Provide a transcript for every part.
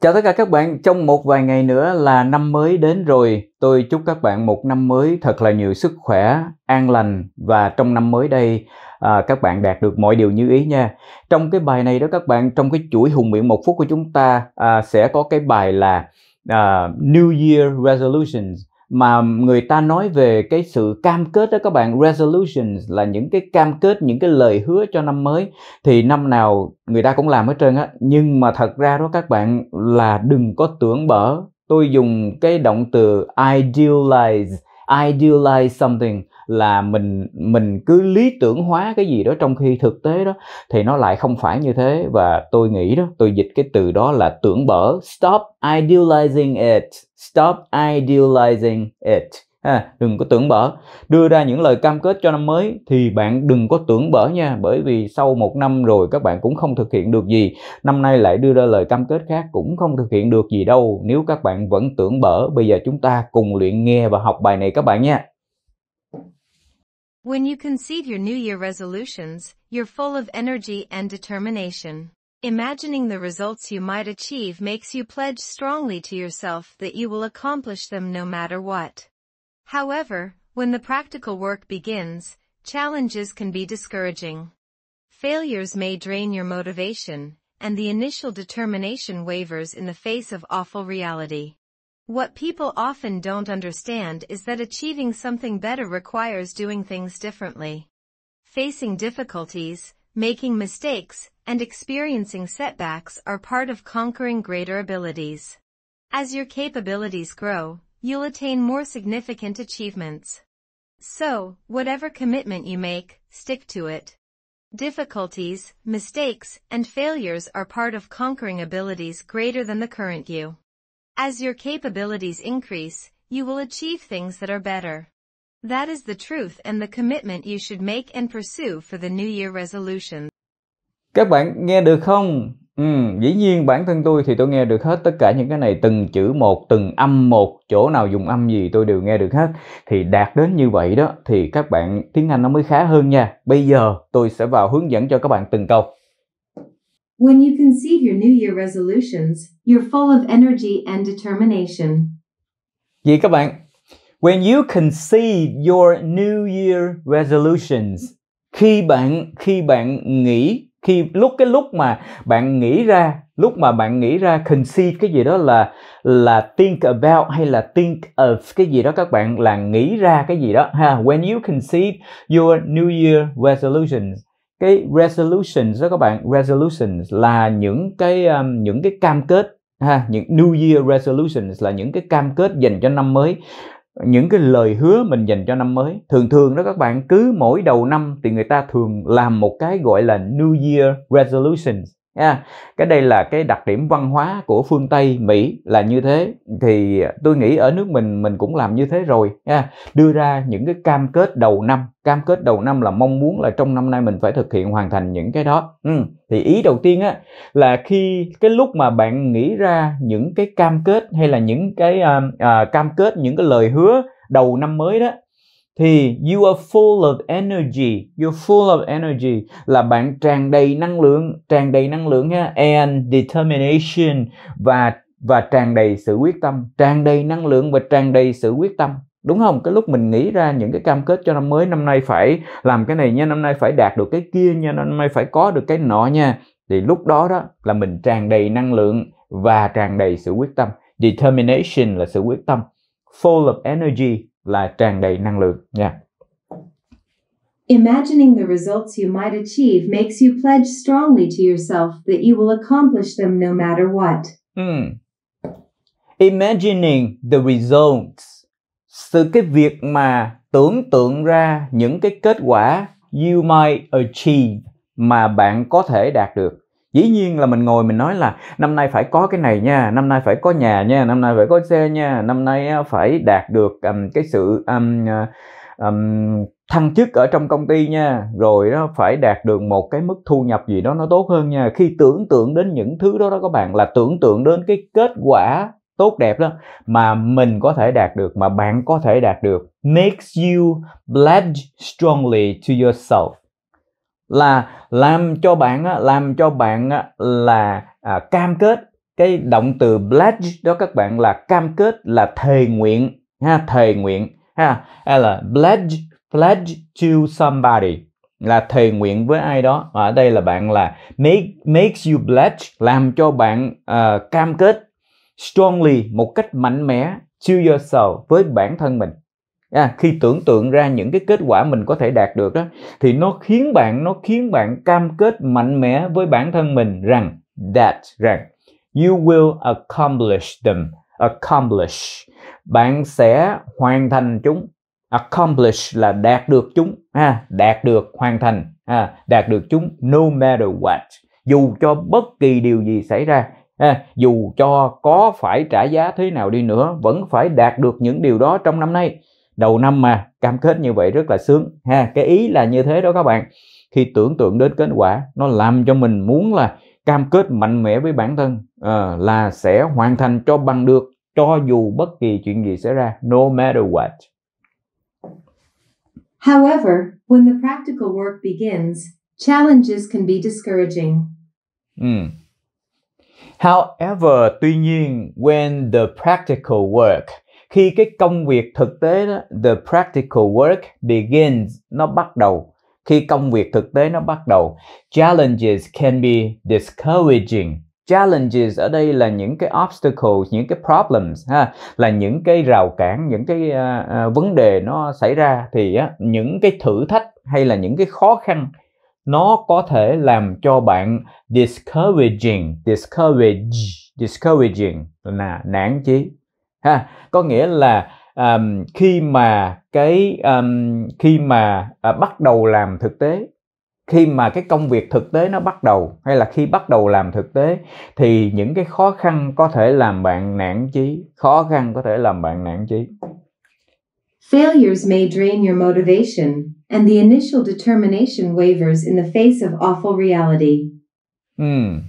Chào tất cả các bạn, trong một vài ngày nữa là năm mới đến rồi. Tôi chúc các bạn một năm mới thật là nhiều sức khỏe, an lành và trong năm mới đây à, các bạn đạt được mọi điều như ý nha. Trong cái bài này đó các bạn, trong cái chuỗi hùng miệng một phút của chúng ta à, sẽ có cái bài là à, New Year Resolutions mà người ta nói về cái sự cam kết đó các bạn resolutions là những cái cam kết những cái lời hứa cho năm mới thì năm nào người ta cũng làm hết trơn á nhưng mà thật ra đó các bạn là đừng có tưởng bở tôi dùng cái động từ idealize idealize something là mình mình cứ lý tưởng hóa cái gì đó trong khi thực tế đó thì nó lại không phải như thế và tôi nghĩ đó tôi dịch cái từ đó là tưởng bở stop idealizing it stop idealizing it à, đừng có tưởng bở đưa ra những lời cam kết cho năm mới thì bạn đừng có tưởng bở nha bởi vì sau một năm rồi các bạn cũng không thực hiện được gì năm nay lại đưa ra lời cam kết khác cũng không thực hiện được gì đâu nếu các bạn vẫn tưởng bở bây giờ chúng ta cùng luyện nghe và học bài này các bạn nha When you conceive your New Year resolutions, you're full of energy and determination. Imagining the results you might achieve makes you pledge strongly to yourself that you will accomplish them no matter what. However, when the practical work begins, challenges can be discouraging. Failures may drain your motivation, and the initial determination wavers in the face of awful reality. What people often don't understand is that achieving something better requires doing things differently. Facing difficulties, making mistakes, and experiencing setbacks are part of conquering greater abilities. As your capabilities grow, you'll attain more significant achievements. So, whatever commitment you make, stick to it. Difficulties, mistakes, and failures are part of conquering abilities greater than the current you. As your capabilities increase, you will achieve things that are better. That is the truth and the commitment you should make and pursue for the New Year resolution. Các bạn nghe được không? Ừ, dĩ nhiên bản thân tôi thì tôi nghe được hết tất cả những cái này từng chữ một từng âm một chỗ nào dùng âm gì tôi đều nghe được hết thì đạt đến như vậy đó thì các bạn tiếng Anh nó mới khá hơn nha bây giờ tôi sẽ vào hướng dẫn cho các bạn từng câu When you conceive your New Year resolutions, you're full of energy and determination. Vậy các bạn, when you conceive your New Year resolutions, khi bạn khi bạn nghĩ khi lúc cái lúc mà bạn nghĩ ra lúc mà bạn nghĩ ra conceive cái gì đó là là think about hay là think of cái gì đó các bạn là nghĩ ra cái gì đó ha when you conceive your new year resolutions cái resolutions đó các bạn resolutions là những cái um, những cái cam kết ha những new year resolutions là những cái cam kết dành cho năm mới những cái lời hứa mình dành cho năm mới thường thường đó các bạn cứ mỗi đầu năm thì người ta thường làm một cái gọi là new year resolutions ha cái đây là cái đặc điểm văn hóa của phương tây mỹ là như thế thì tôi nghĩ ở nước mình mình cũng làm như thế rồi ha đưa ra những cái cam kết đầu năm cam kết đầu năm là mong muốn là trong năm nay mình phải thực hiện hoàn thành những cái đó ừ. thì ý đầu tiên á là khi cái lúc mà bạn nghĩ ra những cái cam kết hay là những cái uh, uh, cam kết những cái lời hứa đầu năm mới đó thì you are full of energy you're full of energy là bạn tràn đầy năng lượng tràn đầy năng lượng ha and determination và và tràn đầy sự quyết tâm tràn đầy năng lượng và tràn đầy sự quyết tâm đúng không cái lúc mình nghĩ ra những cái cam kết cho năm mới năm nay phải làm cái này nha năm nay phải đạt được cái kia nha năm nay phải có được cái nọ nha thì lúc đó đó là mình tràn đầy năng lượng và tràn đầy sự quyết tâm determination là sự quyết tâm full of energy là tràn đầy năng lượng nha. Imagining the results you might achieve makes you pledge strongly to yourself that you will accomplish them no matter what. Mm. Imagining the results. Sự cái việc mà tưởng tượng ra những cái kết quả you might achieve mà bạn có thể đạt được dĩ nhiên là mình ngồi mình nói là năm nay phải có cái này nha năm nay phải có nhà nha năm nay phải có xe nha năm nay phải đạt được um, cái sự um, um, thăng chức ở trong công ty nha rồi nó phải đạt được một cái mức thu nhập gì đó nó tốt hơn nha khi tưởng tượng đến những thứ đó đó các bạn là tưởng tượng đến cái kết quả tốt đẹp đó mà mình có thể đạt được mà bạn có thể đạt được makes you pledge strongly to yourself là làm cho bạn làm cho bạn là à, cam kết cái động từ pledge đó các bạn là cam kết là thề nguyện ha thề nguyện ha hay là pledge pledge to somebody là thề nguyện với ai đó ở đây là bạn là make makes you pledge làm cho bạn uh, cam kết strongly một cách mạnh mẽ to yourself với bản thân mình à, khi tưởng tượng ra những cái kết quả mình có thể đạt được đó thì nó khiến bạn nó khiến bạn cam kết mạnh mẽ với bản thân mình rằng that rằng you will accomplish them accomplish bạn sẽ hoàn thành chúng accomplish là đạt được chúng ha đạt được hoàn thành ha, đạt được chúng no matter what dù cho bất kỳ điều gì xảy ra ha, dù cho có phải trả giá thế nào đi nữa vẫn phải đạt được những điều đó trong năm nay đầu năm mà cam kết như vậy rất là sướng ha cái ý là như thế đó các bạn khi tưởng tượng đến kết quả nó làm cho mình muốn là cam kết mạnh mẽ với bản thân à, là sẽ hoàn thành cho bằng được cho dù bất kỳ chuyện gì xảy ra no matter what However, when the practical work begins, challenges can be discouraging. Mm. However, tuy nhiên, when the practical work khi cái công việc thực tế đó, the practical work begins nó bắt đầu khi công việc thực tế nó bắt đầu challenges can be discouraging challenges ở đây là những cái obstacles những cái problems ha là những cái rào cản những cái uh, uh, vấn đề nó xảy ra thì uh, những cái thử thách hay là những cái khó khăn nó có thể làm cho bạn discouraging discourage discouraging là nản chí ha có nghĩa là um, khi mà cái um, khi mà uh, bắt đầu làm thực tế khi mà cái công việc thực tế nó bắt đầu hay là khi bắt đầu làm thực tế thì những cái khó khăn có thể làm bạn nản chí khó khăn có thể làm bạn nản chí Failures may drain your motivation and the initial determination wavers in the face of awful reality. Mm.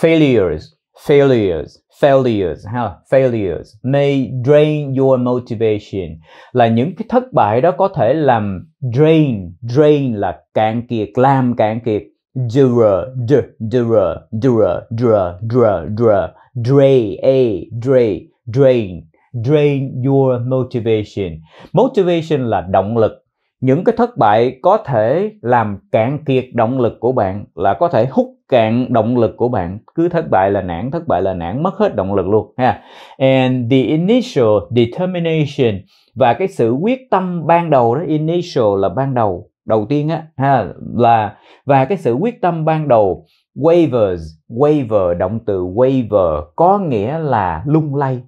Failures, failures failures ha failures may drain your motivation là những cái thất bại đó có thể làm drain drain là cạn kiệt làm cạn kiệt dura dura dura dura dura dura dura drain a drain drain drain your motivation motivation là động lực những cái thất bại có thể làm cạn kiệt động lực của bạn là có thể hút cạn động lực của bạn cứ thất bại là nản thất bại là nản mất hết động lực luôn ha and the initial determination và cái sự quyết tâm ban đầu đó initial là ban đầu đầu tiên á ha là và cái sự quyết tâm ban đầu wavers waver động từ waver có nghĩa là lung lay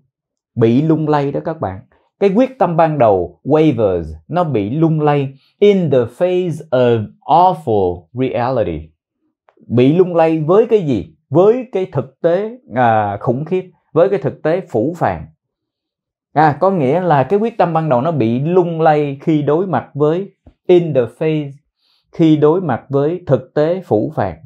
bị lung lay đó các bạn cái quyết tâm ban đầu wavers nó bị lung lay in the face of awful reality bị lung lay với cái gì với cái thực tế à, khủng khiếp với cái thực tế phủ phàng à có nghĩa là cái quyết tâm ban đầu nó bị lung lay khi đối mặt với in the face khi đối mặt với thực tế phủ phàng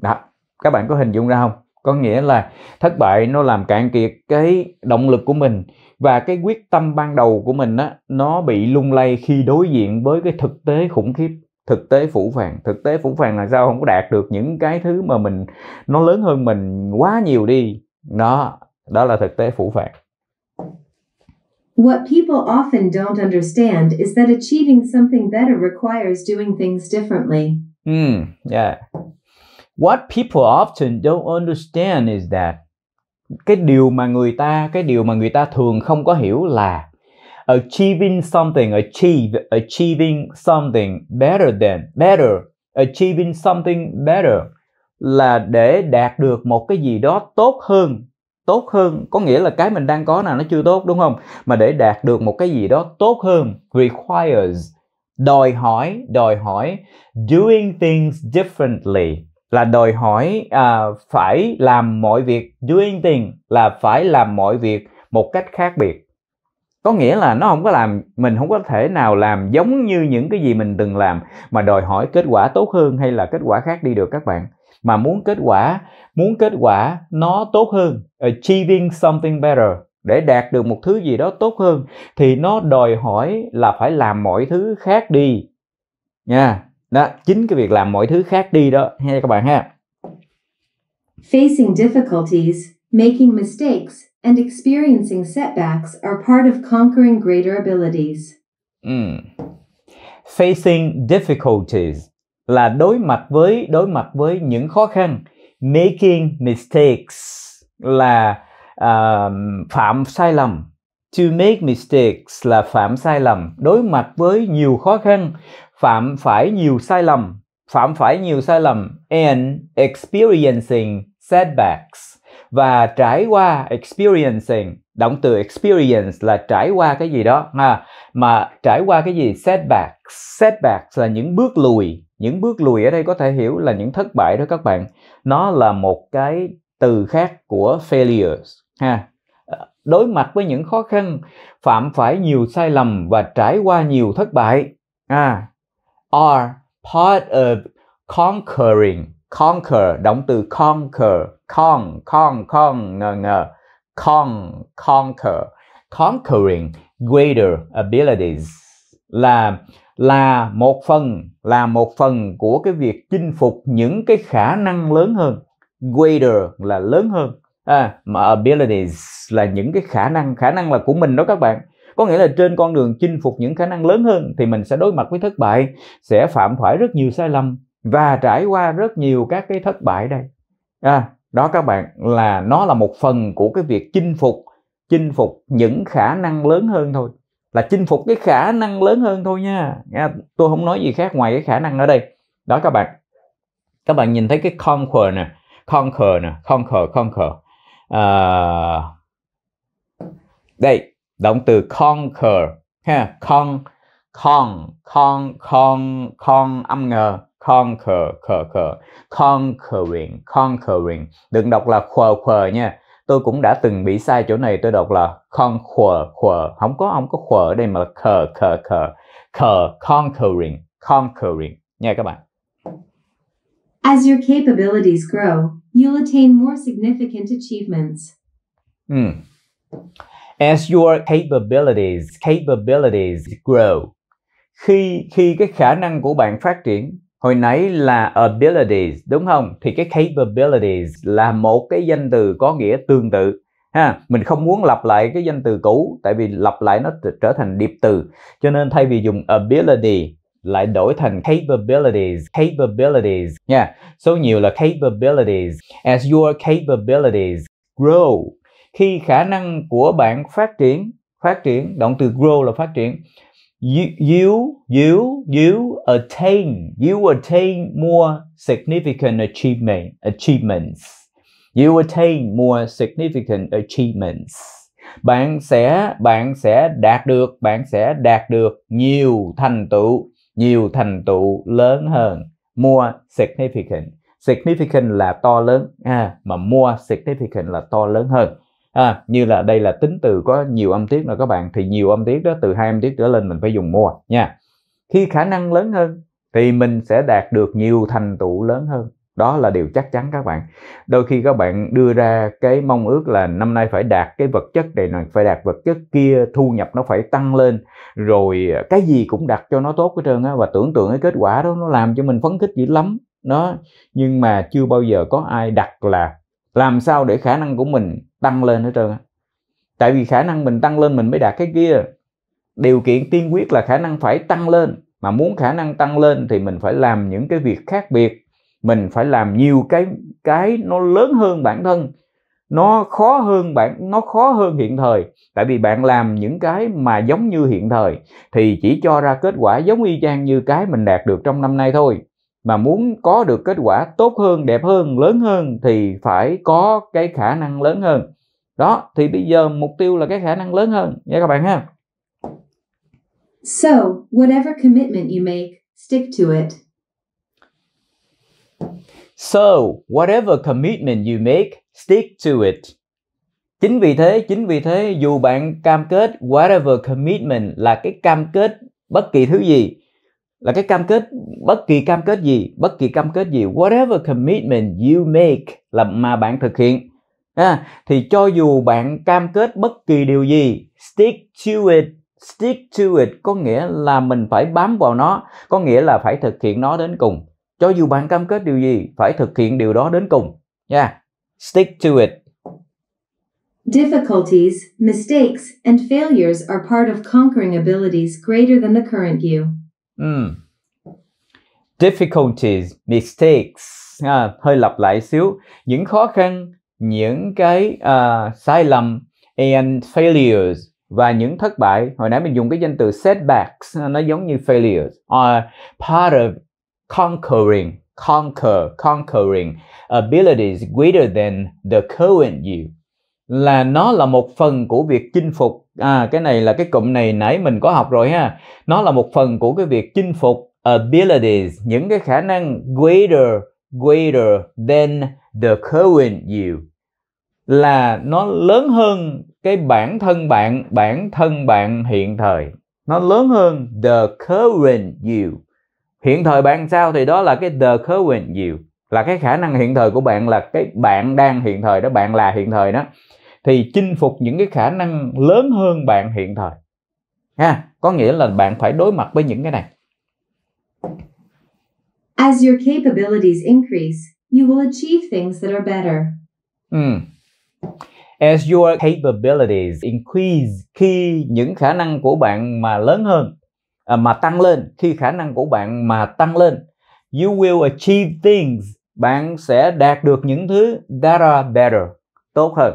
đó các bạn có hình dung ra không có nghĩa là thất bại nó làm cạn kiệt cái động lực của mình và cái quyết tâm ban đầu của mình á nó bị lung lay khi đối diện với cái thực tế khủng khiếp thực tế phủ phàng thực tế phủ phàng là sao không có đạt được những cái thứ mà mình nó lớn hơn mình quá nhiều đi đó đó là thực tế phủ phàng What people often don't understand is that achieving something better requires doing things differently. Mm, yeah. What people often don't understand is that cái điều mà người ta cái điều mà người ta thường không có hiểu là achieving something achieve achieving something better than better achieving something better là để đạt được một cái gì đó tốt hơn tốt hơn có nghĩa là cái mình đang có nào nó chưa tốt đúng không mà để đạt được một cái gì đó tốt hơn requires đòi hỏi đòi hỏi doing things differently là đòi hỏi à, phải làm mọi việc doing things là phải làm mọi việc một cách khác biệt có nghĩa là nó không có làm mình không có thể nào làm giống như những cái gì mình từng làm mà đòi hỏi kết quả tốt hơn hay là kết quả khác đi được các bạn mà muốn kết quả muốn kết quả nó tốt hơn achieving something better để đạt được một thứ gì đó tốt hơn thì nó đòi hỏi là phải làm mọi thứ khác đi nha đó chính cái việc làm mọi thứ khác đi đó nghe các bạn ha facing difficulties making mistakes and experiencing setbacks are part of conquering greater abilities. Mm. Facing difficulties là đối mặt với đối mặt với những khó khăn. Making mistakes là uh, phạm sai lầm. To make mistakes là phạm sai lầm. Đối mặt với nhiều khó khăn, phạm phải nhiều sai lầm, phạm phải nhiều sai lầm and experiencing setbacks và trải qua experiencing động từ experience là trải qua cái gì đó ha mà trải qua cái gì setback setback là những bước lùi những bước lùi ở đây có thể hiểu là những thất bại đó các bạn nó là một cái từ khác của failures ha ờ, đối mặt với những khó khăn phạm phải nhiều sai lầm và trải qua nhiều thất bại à are part of conquering conquer động từ conquer con con con ngờ ngờ con conquer conquering greater abilities là là một phần là một phần của cái việc chinh phục những cái khả năng lớn hơn greater là lớn hơn à, mà abilities là những cái khả năng khả năng là của mình đó các bạn có nghĩa là trên con đường chinh phục những khả năng lớn hơn thì mình sẽ đối mặt với thất bại sẽ phạm phải rất nhiều sai lầm và trải qua rất nhiều các cái thất bại đây à, đó các bạn là nó là một phần của cái việc chinh phục chinh phục những khả năng lớn hơn thôi là chinh phục cái khả năng lớn hơn thôi nha nghe, tôi không nói gì khác ngoài cái khả năng ở đây đó các bạn các bạn nhìn thấy cái conquer nè conquer nè conquer conquer à, đây động từ conquer ha con con con con con âm ngờ conquer conquer, conquering conquering đừng đọc là khờ khờ nha tôi cũng đã từng bị sai chỗ này tôi đọc là conquer, khờ không có ông có khờ ở đây mà là khờ khờ khờ khờ conquering conquering nha các bạn As your capabilities grow, you'll attain more significant achievements. Mm. As your capabilities, capabilities grow. Khi khi cái khả năng của bạn phát triển hồi nãy là abilities đúng không thì cái capabilities là một cái danh từ có nghĩa tương tự ha mình không muốn lặp lại cái danh từ cũ tại vì lặp lại nó trở thành điệp từ cho nên thay vì dùng ability lại đổi thành capabilities capabilities nha yeah. số nhiều là capabilities as your capabilities grow khi khả năng của bạn phát triển phát triển động từ grow là phát triển you you you you attain you attain more significant achievement achievements you attain more significant achievements bạn sẽ bạn sẽ đạt được bạn sẽ đạt được nhiều thành tựu nhiều thành tựu lớn hơn more significant significant là to lớn à, mà more significant là to lớn hơn à, như là đây là tính từ có nhiều âm tiết là các bạn thì nhiều âm tiết đó từ hai âm tiết trở lên mình phải dùng mua nha khi khả năng lớn hơn thì mình sẽ đạt được nhiều thành tựu lớn hơn đó là điều chắc chắn các bạn đôi khi các bạn đưa ra cái mong ước là năm nay phải đạt cái vật chất này này phải đạt vật chất kia thu nhập nó phải tăng lên rồi cái gì cũng đặt cho nó tốt hết trơn á và tưởng tượng cái kết quả đó nó làm cho mình phấn khích dữ lắm nó nhưng mà chưa bao giờ có ai đặt là làm sao để khả năng của mình tăng lên hết trơn tại vì khả năng mình tăng lên mình mới đạt cái kia điều kiện tiên quyết là khả năng phải tăng lên mà muốn khả năng tăng lên thì mình phải làm những cái việc khác biệt mình phải làm nhiều cái cái nó lớn hơn bản thân nó khó hơn bạn nó khó hơn hiện thời tại vì bạn làm những cái mà giống như hiện thời thì chỉ cho ra kết quả giống y chang như cái mình đạt được trong năm nay thôi mà muốn có được kết quả tốt hơn đẹp hơn lớn hơn thì phải có cái khả năng lớn hơn đó thì bây giờ mục tiêu là cái khả năng lớn hơn nha các bạn ha so whatever commitment you make stick to it so whatever commitment you make stick to it chính vì thế chính vì thế dù bạn cam kết whatever commitment là cái cam kết bất kỳ thứ gì là cái cam kết bất kỳ cam kết gì bất kỳ cam kết gì whatever commitment you make là mà bạn thực hiện à, thì cho dù bạn cam kết bất kỳ điều gì stick to it stick to it có nghĩa là mình phải bám vào nó có nghĩa là phải thực hiện nó đến cùng cho dù bạn cam kết điều gì phải thực hiện điều đó đến cùng nha yeah. stick to it Difficulties, mistakes, and failures are part of conquering abilities greater than the current you um, difficulties mistakes à, hơi lặp lại xíu những khó khăn những cái uh, sai lầm and failures và những thất bại hồi nãy mình dùng cái danh từ setbacks nó giống như failures are part of conquering conquer conquering abilities greater than the current you là nó là một phần của việc chinh phục à cái này là cái cụm này nãy mình có học rồi ha nó là một phần của cái việc chinh phục abilities những cái khả năng greater greater than the current you là nó lớn hơn cái bản thân bạn bản thân bạn hiện thời nó lớn hơn the current you hiện thời bạn sao thì đó là cái the current you là cái khả năng hiện thời của bạn là cái bạn đang hiện thời đó bạn là hiện thời đó thì chinh phục những cái khả năng lớn hơn bạn hiện thời ha có nghĩa là bạn phải đối mặt với những cái này As your capabilities increase, you will achieve things that are better. Ừ. As your capabilities increase, khi những khả năng của bạn mà lớn hơn, à, mà tăng lên, khi khả năng của bạn mà tăng lên, you will achieve things, bạn sẽ đạt được những thứ that are better, tốt hơn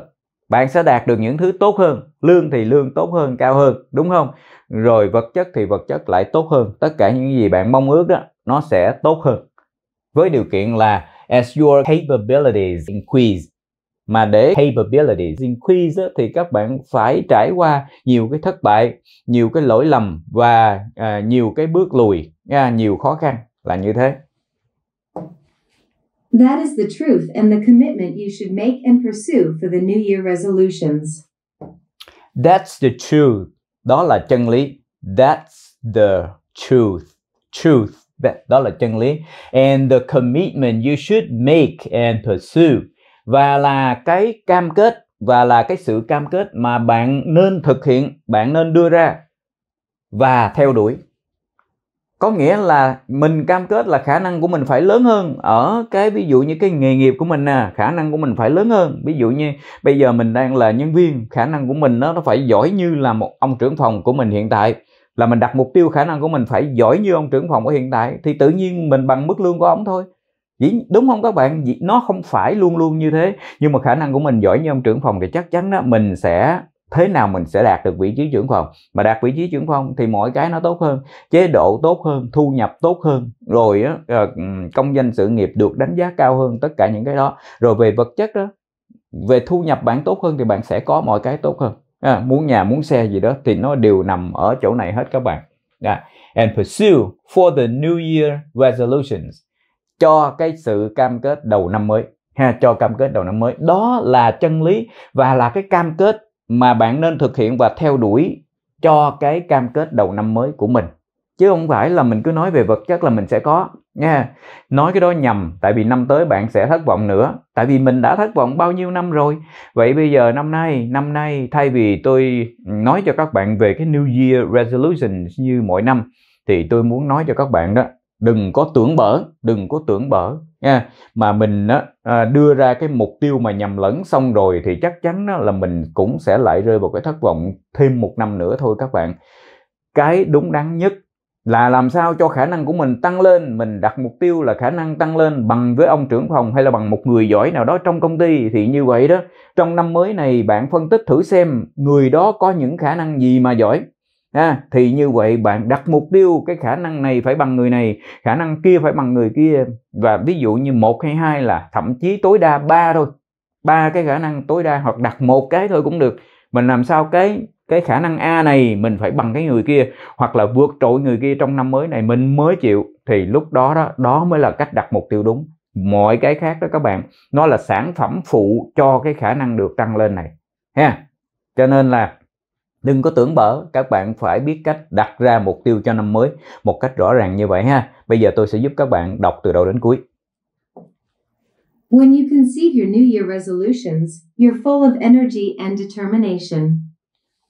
bạn sẽ đạt được những thứ tốt hơn lương thì lương tốt hơn cao hơn đúng không rồi vật chất thì vật chất lại tốt hơn tất cả những gì bạn mong ước đó nó sẽ tốt hơn với điều kiện là as your capabilities increase mà để capabilities increase thì các bạn phải trải qua nhiều cái thất bại nhiều cái lỗi lầm và à, nhiều cái bước lùi à, nhiều khó khăn là như thế That is the truth and the commitment you should make and pursue for the New Year resolutions. That's the truth. Đó là chân lý. That's the truth. Truth. Đó là chân lý. And the commitment you should make and pursue. Và là cái cam kết và là cái sự cam kết mà bạn nên thực hiện, bạn nên đưa ra và theo đuổi có nghĩa là mình cam kết là khả năng của mình phải lớn hơn ở cái ví dụ như cái nghề nghiệp của mình nè à, khả năng của mình phải lớn hơn ví dụ như bây giờ mình đang là nhân viên khả năng của mình nó nó phải giỏi như là một ông trưởng phòng của mình hiện tại là mình đặt mục tiêu khả năng của mình phải giỏi như ông trưởng phòng ở hiện tại thì tự nhiên mình bằng mức lương của ông thôi Dĩ, đúng không các bạn nó không phải luôn luôn như thế nhưng mà khả năng của mình giỏi như ông trưởng phòng thì chắc chắn đó mình sẽ thế nào mình sẽ đạt được vị trí trưởng phòng mà đạt vị trí trưởng phòng thì mọi cái nó tốt hơn chế độ tốt hơn thu nhập tốt hơn rồi đó, ờ, công danh sự nghiệp được đánh giá cao hơn tất cả những cái đó rồi về vật chất đó về thu nhập bạn tốt hơn thì bạn sẽ có mọi cái tốt hơn à, muốn nhà muốn xe gì đó thì nó đều nằm ở chỗ này hết các bạn à, and pursue for the new year resolutions cho cái sự cam kết đầu năm mới ha cho cam kết đầu năm mới đó là chân lý và là cái cam kết mà bạn nên thực hiện và theo đuổi cho cái cam kết đầu năm mới của mình chứ không phải là mình cứ nói về vật chất là mình sẽ có nha nói cái đó nhầm tại vì năm tới bạn sẽ thất vọng nữa tại vì mình đã thất vọng bao nhiêu năm rồi vậy bây giờ năm nay năm nay thay vì tôi nói cho các bạn về cái new year resolution như mỗi năm thì tôi muốn nói cho các bạn đó đừng có tưởng bở đừng có tưởng bở nha mà mình á, à, đưa ra cái mục tiêu mà nhầm lẫn xong rồi thì chắc chắn á, là mình cũng sẽ lại rơi vào cái thất vọng thêm một năm nữa thôi các bạn cái đúng đắn nhất là làm sao cho khả năng của mình tăng lên mình đặt mục tiêu là khả năng tăng lên bằng với ông trưởng phòng hay là bằng một người giỏi nào đó trong công ty thì như vậy đó trong năm mới này bạn phân tích thử xem người đó có những khả năng gì mà giỏi ha thì như vậy bạn đặt mục tiêu cái khả năng này phải bằng người này khả năng kia phải bằng người kia và ví dụ như một hay hai là thậm chí tối đa ba thôi ba cái khả năng tối đa hoặc đặt một cái thôi cũng được mình làm sao cái cái khả năng A này mình phải bằng cái người kia hoặc là vượt trội người kia trong năm mới này mình mới chịu thì lúc đó đó đó mới là cách đặt mục tiêu đúng mọi cái khác đó các bạn nó là sản phẩm phụ cho cái khả năng được tăng lên này ha cho nên là Đừng có tưởng bở, các bạn phải biết cách đặt ra mục tiêu cho năm mới một cách rõ ràng như vậy ha. Bây giờ tôi sẽ giúp các bạn đọc từ đầu đến cuối. When you conceive your New Year resolutions, you're full of energy and determination.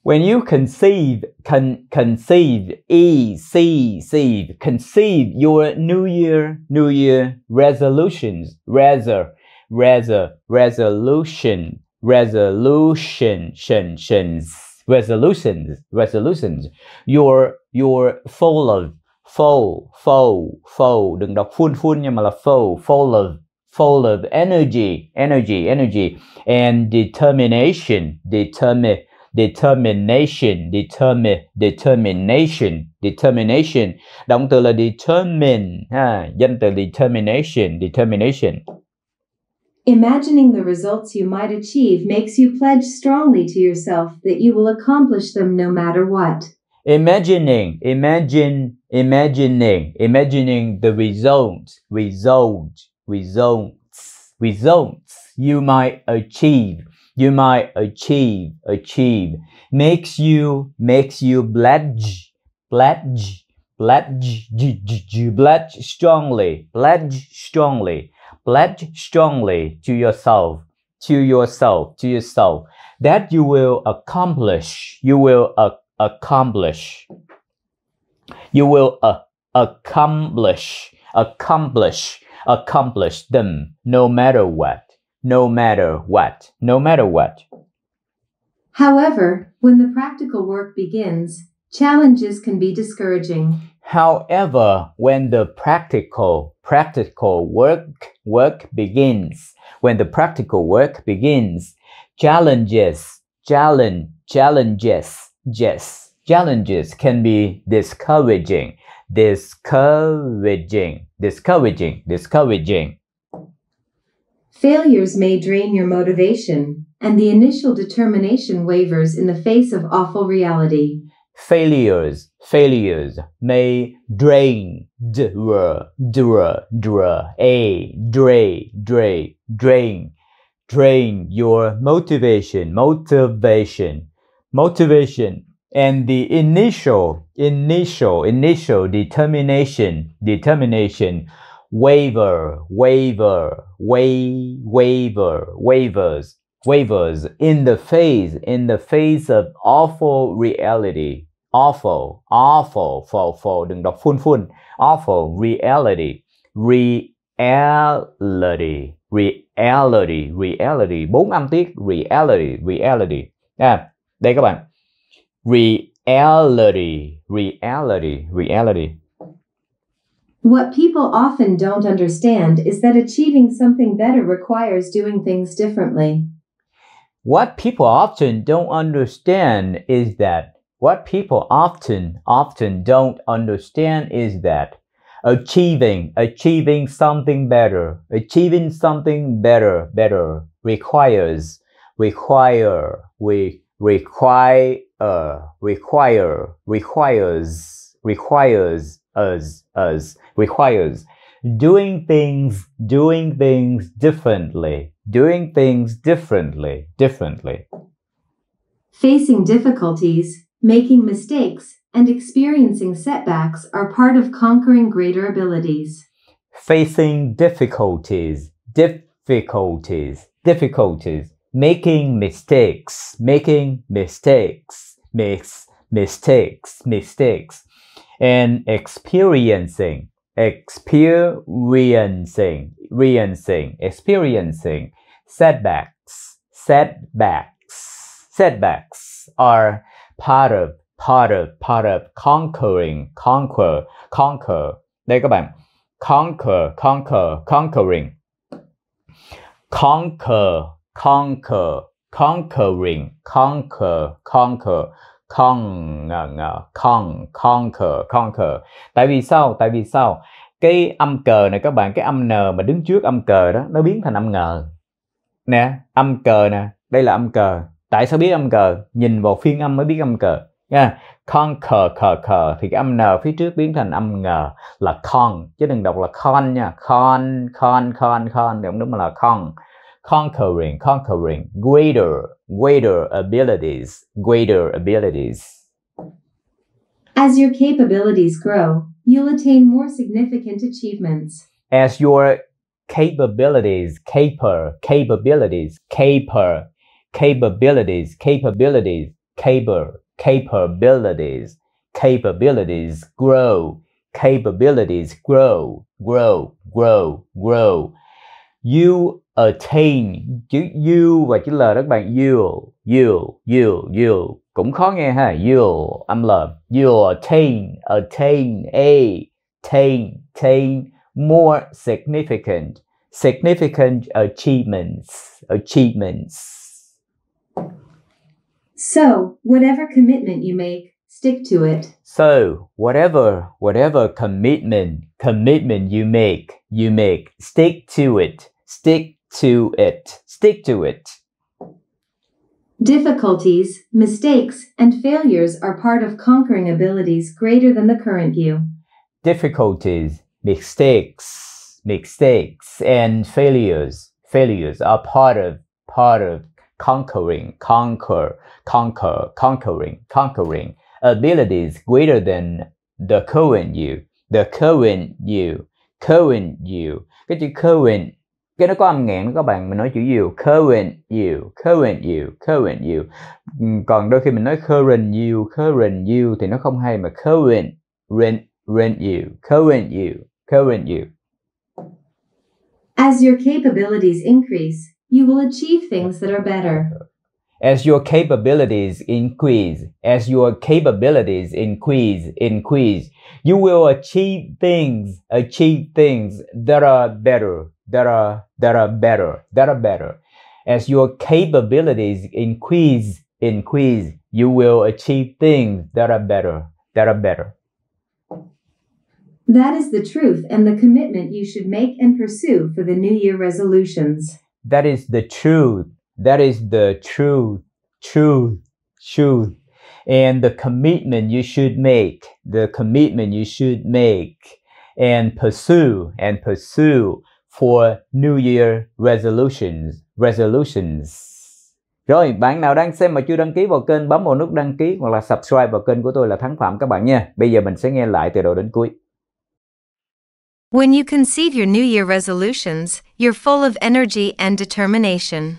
When you conceive, con, conceive, e c c conceive your New Year, New Year resolutions, reser, reser, resolution, resolution, shen, shens resolutions, resolutions. You're you're full of full, full, full. Đừng đọc full full nhưng mà là full, full of, full of energy, energy, energy and determination, determine determination determine determination determination động từ là determine ha danh từ determination determination Imagining the results you might achieve makes you pledge strongly to yourself that you will accomplish them no matter what. Imagining, imagine, imagining, imagining the results, results, results, results you might achieve, you might achieve, achieve, makes you, makes you pledge, pledge, pledge, pledge strongly, pledge strongly pledge strongly to yourself, to yourself, to yourself that you will accomplish, you will uh, accomplish, you will uh, accomplish, accomplish, accomplish them no matter what, no matter what, no matter what. However, when the practical work begins, Challenges can be discouraging. However, when the practical practical work work begins, when the practical work begins, challenges challenge challenges yes challenges can be discouraging discouraging discouraging discouraging. Failures may drain your motivation, and the initial determination wavers in the face of awful reality failures, failures may drain, dra, dra, dra, a, dra, dra, drain, drain your motivation, motivation, motivation, and the initial, initial, initial determination, determination, waver, waver, way, waver, wavers, wavers in the face, in the face of awful reality, awful, awful, phổ phổ đừng đọc phun phun, awful reality, reality, reality, reality, bốn âm tiết reality, reality. À, đây các bạn. Reality, reality, reality. What people often don't understand is that achieving something better requires doing things differently. What people often don't understand is that what people often, often don't understand is that achieving, achieving something better, achieving something better, better requires, require, we require, require, requires, requires us, us, requires doing things, doing things differently, doing things differently, differently. Facing difficulties, Making mistakes and experiencing setbacks are part of conquering greater abilities. Facing difficulties, difficulties, difficulties, making mistakes, making mistakes, makes mistakes, mistakes, and experiencing, experiencing, experiencing, experiencing setbacks, setbacks, setbacks are part of, part of, part of, conquering, conquer, conquer. Đây các bạn, conquer, conquer, conquering. Conquer, conquer, conquering, conquer, conquer. Con, ngờ, con, conquer, conquer. Tại vì sao? Tại vì sao? Cái âm cờ này các bạn, cái âm n mà đứng trước âm cờ đó, nó biến thành âm ngờ. Nè, âm cờ nè, đây là âm cờ tại sao biết âm cờ nhìn vào phiên âm mới biết âm cờ nha con cờ cờ cờ thì cái âm n phía trước biến thành âm ngờ là con chứ đừng đọc là con nha con con con con đúng đúng là con conquering conquering greater greater abilities greater abilities as your capabilities grow you'll attain more significant achievements as your capabilities caper capabilities caper capabilities, capabilities, caper, capabilities, capabilities, grow, capabilities, grow, grow, grow, grow. You attain, chữ you và chữ l đó các bạn, you, you, you, you, cũng khó nghe ha, you, âm l, you attain, attain, a, attain, attain, more significant, significant achievements, achievements. So, whatever commitment you make, stick to it. So, whatever, whatever commitment, commitment you make, you make, stick to it, stick to it, stick to it. Difficulties, mistakes, and failures are part of conquering abilities greater than the current you. Difficulties, mistakes, mistakes, and failures, failures are part of part of conquering, conquer, conquer, conquering, conquering abilities greater than the current you, the current you, current you. Cái chữ current cái nó có âm nghẹn các bạn mình nói chữ you current you current you current you ừ, còn đôi khi mình nói current you current you thì nó không hay mà current rent rent you current you current you as your capabilities increase you will achieve things that are better. As your capabilities increase, as your capabilities increase, increase, you will achieve things, achieve things that are better, that are, that are better, that are better. As your capabilities increase, increase, you will achieve things that are better, that are better. That is the truth and the commitment you should make and pursue for the New Year resolutions. That is the truth. That is the truth, truth, truth. And the commitment you should make, the commitment you should make and pursue and pursue for New Year resolutions, resolutions. Rồi, bạn nào đang xem mà chưa đăng ký vào kênh, bấm vào nút đăng ký hoặc là subscribe vào kênh của tôi là Thắng Phạm các bạn nha. Bây giờ mình sẽ nghe lại từ đầu đến cuối. When you conceive your New Year resolutions, you're full of energy and determination.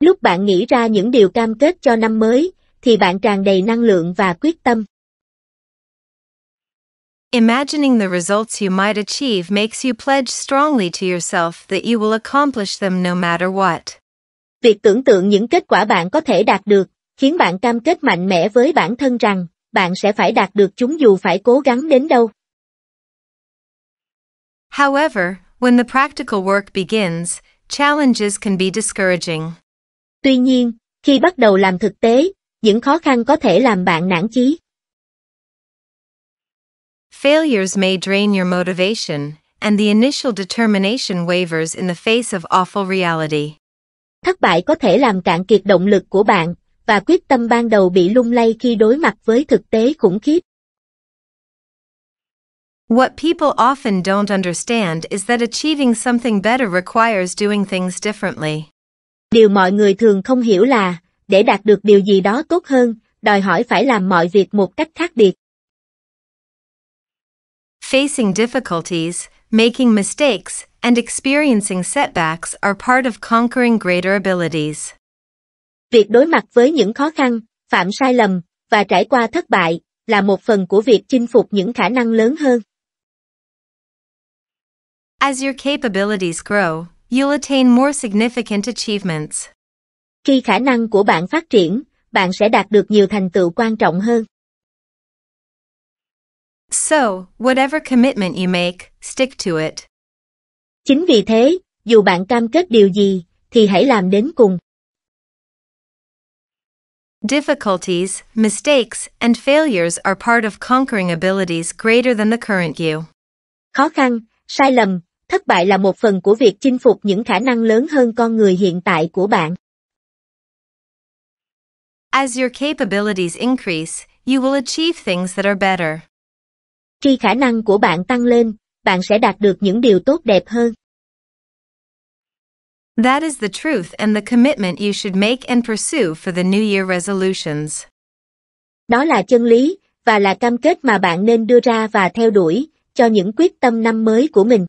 Lúc bạn nghĩ ra những điều cam kết cho năm mới, thì bạn tràn đầy năng lượng và quyết tâm. Imagining the results you might achieve makes you pledge strongly to yourself that you will accomplish them no matter what. Việc tưởng tượng những kết quả bạn có thể đạt được khiến bạn cam kết mạnh mẽ với bản thân rằng bạn sẽ phải đạt được chúng dù phải cố gắng đến đâu. However, when the practical work begins, challenges can be discouraging. Tuy nhiên, khi bắt đầu làm thực tế, những khó khăn có thể làm bạn nản chí. Failures may drain your motivation, and the initial determination wavers in the face of awful reality. Thất bại có thể làm cạn kiệt động lực của bạn, và quyết tâm ban đầu bị lung lay khi đối mặt với thực tế khủng khiếp. What people often don't understand is that achieving something better requires doing things differently. Điều mọi người thường không hiểu là, để đạt được điều gì đó tốt hơn, đòi hỏi phải làm mọi việc một cách khác biệt. Facing difficulties, making mistakes, and experiencing setbacks are part of conquering greater abilities. Việc đối mặt với những khó khăn, phạm sai lầm và trải qua thất bại là một phần của việc chinh phục những khả năng lớn hơn. As your capabilities grow, you'll attain more significant achievements. Khi khả năng của bạn phát triển, bạn sẽ đạt được nhiều thành tựu quan trọng hơn. So, whatever commitment you make, stick to it. Chính vì thế, dù bạn cam kết điều gì, thì hãy làm đến cùng. Difficulties, mistakes, and failures are part of conquering abilities greater than the current you. Khó khăn, sai lầm, thất bại là một phần của việc chinh phục những khả năng lớn hơn con người hiện tại của bạn. As your capabilities increase, you will achieve things that are better. Khi khả năng của bạn tăng lên, bạn sẽ đạt được những điều tốt đẹp hơn. That is the truth and the commitment you should make and pursue for the New Year resolutions. Đó là chân lý và là cam kết mà bạn nên đưa ra và theo đuổi cho những quyết tâm năm mới của mình.